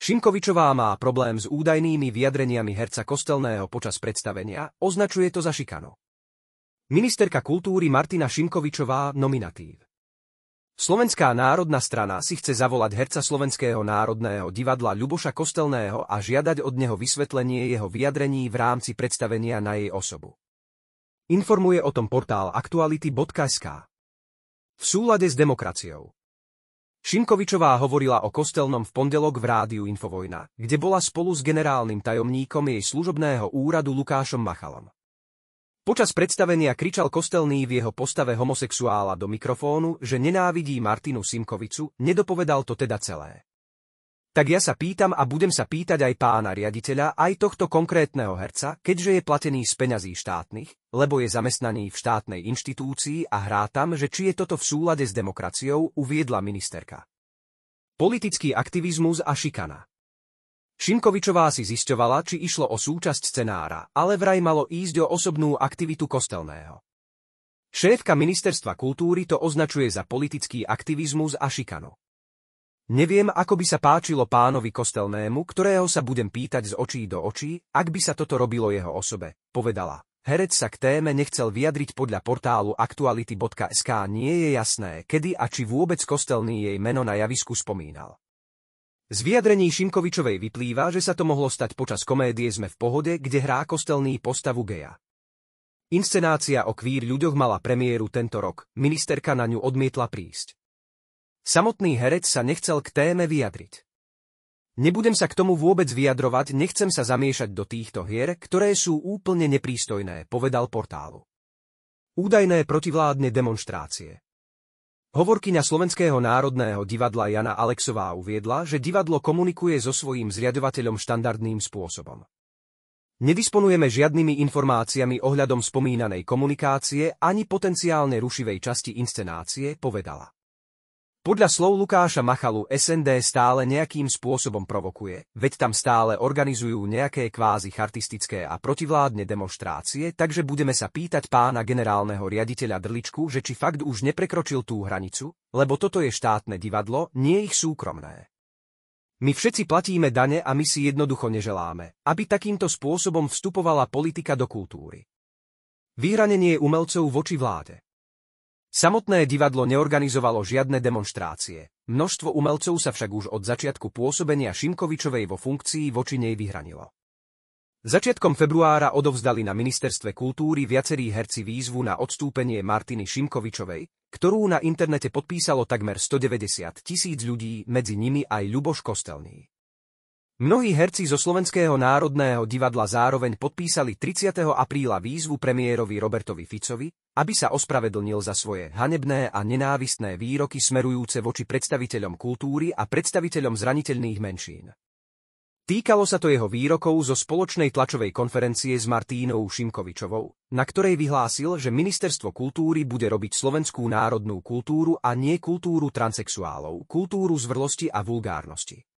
Šimkovičová má problém s údajnými vyjadreniami herca Kostelného počas predstavenia, označuje to za šikano. Ministerka kultúry Martina Šimkovičová nominatív. Slovenská národná strana si chce zavolať herca Slovenského národného divadla Ľuboša Kostelného a žiadať od neho vysvetlenie jeho vyjadrení v rámci predstavenia na jej osobu. Informuje o tom portál aktuality.sk. V súlade s demokraciou. Šimkovičová hovorila o kostelnom v pondelok v rádiu Infovojna, kde bola spolu s generálnym tajomníkom jej služobného úradu Lukášom Machalom. Počas predstavenia kričal kostelný v jeho postave homosexuála do mikrofónu, že nenávidí Martinu Simkovicu, nedopovedal to teda celé. Tak ja sa pýtam a budem sa pýtať aj pána riaditeľa, aj tohto konkrétneho herca, keďže je platený z peňazí štátnych, lebo je zamestnaný v štátnej inštitúcii a hrá tam, že či je toto v súlade s demokraciou, uviedla ministerka. Politický aktivizmus a šikana Šimkovičová si zisťovala, či išlo o súčasť scenára, ale vraj malo ísť o osobnú aktivitu kostelného. Šéfka ministerstva kultúry to označuje za politický aktivizmus a šikanu. Neviem, ako by sa páčilo pánovi kostelnému, ktorého sa budem pýtať z očí do očí, ak by sa toto robilo jeho osobe, povedala. Herec sa k téme nechcel vyjadriť podľa portálu aktuality.sk nie je jasné, kedy a či vôbec kostelný jej meno na javisku spomínal. Z vyjadrení Šimkovičovej vyplýva, že sa to mohlo stať počas komédie Sme v pohode, kde hrá kostelný postavu geja. Inscenácia o kvír ľuďoch mala premiéru tento rok, ministerka na ňu odmietla prísť. Samotný herec sa nechcel k téme vyjadriť. Nebudem sa k tomu vôbec vyjadrovať, nechcem sa zamiešať do týchto hier, ktoré sú úplne neprístojné, povedal portálu. Údajné protivládne demonstrácie. Hovorkyňa Slovenského národného divadla Jana Alexová uviedla, že divadlo komunikuje so svojím zriadovateľom štandardným spôsobom. Nedisponujeme žiadnymi informáciami ohľadom spomínanej komunikácie ani potenciálne rušivej časti inscenácie, povedala. Podľa slov Lukáša Machalu SND stále nejakým spôsobom provokuje, veď tam stále organizujú nejaké kvázi chartistické a protivládne demonstrácie, takže budeme sa pýtať pána generálneho riaditeľa Drličku, že či fakt už neprekročil tú hranicu, lebo toto je štátne divadlo, nie ich súkromné. My všetci platíme dane a my si jednoducho neželáme, aby takýmto spôsobom vstupovala politika do kultúry. Vyhranenie umelcov voči vláde. Samotné divadlo neorganizovalo žiadne demonstrácie. Množstvo umelcov sa však už od začiatku pôsobenia Šimkovičovej vo funkcii voči nej vyhranilo. Začiatkom februára odovzdali na ministerstve kultúry viacerí herci výzvu na odstúpenie Martiny Šimkovičovej, ktorú na internete podpísalo takmer 190 tisíc ľudí, medzi nimi aj Ľuboš Kostelný. Mnohí herci zo Slovenského národného divadla zároveň podpísali 30. apríla výzvu premiérovi Robertovi Ficovi, aby sa ospravedlnil za svoje hanebné a nenávistné výroky smerujúce voči predstaviteľom kultúry a predstaviteľom zraniteľných menšín. Týkalo sa to jeho výrokov zo spoločnej tlačovej konferencie s Martínou Šimkovičovou, na ktorej vyhlásil, že Ministerstvo kultúry bude robiť slovenskú národnú kultúru a nie kultúru transexuálov, kultúru zvrlosti a vulgárnosti.